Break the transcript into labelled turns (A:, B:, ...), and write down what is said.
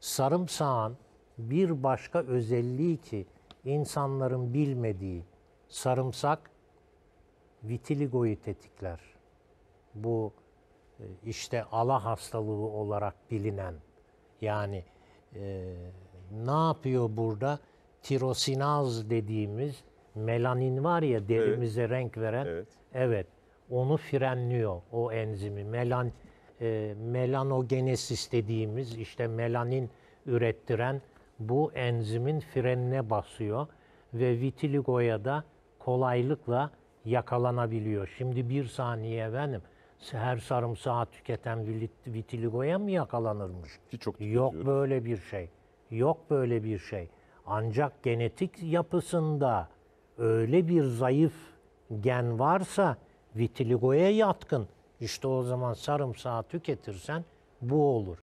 A: sarımsağın bir başka özelliği ki insanların bilmediği sarımsak vitiligoyu tetikler. Bu e, işte ala hastalığı olarak bilinen yani e, ne yapıyor burada? Tirosinaz dediğimiz melanin var ya derimize evet. renk veren. Evet. evet. Onu frenliyor o enzimi. Melan e, melanogenesis dediğimiz işte melanin ürettiren bu enzimin frenine basıyor ve vitiligoya da kolaylıkla yakalanabiliyor. Şimdi bir saniye efendim her sarımsağı tüketen vitiligoya mı yakalanırmış? Hiç çok Yok böyle bir şey. Yok böyle bir şey. Ancak genetik yapısında öyle bir zayıf gen varsa vitiligoya yatkın. İşte o zaman sarımsağı tüketirsen bu olur.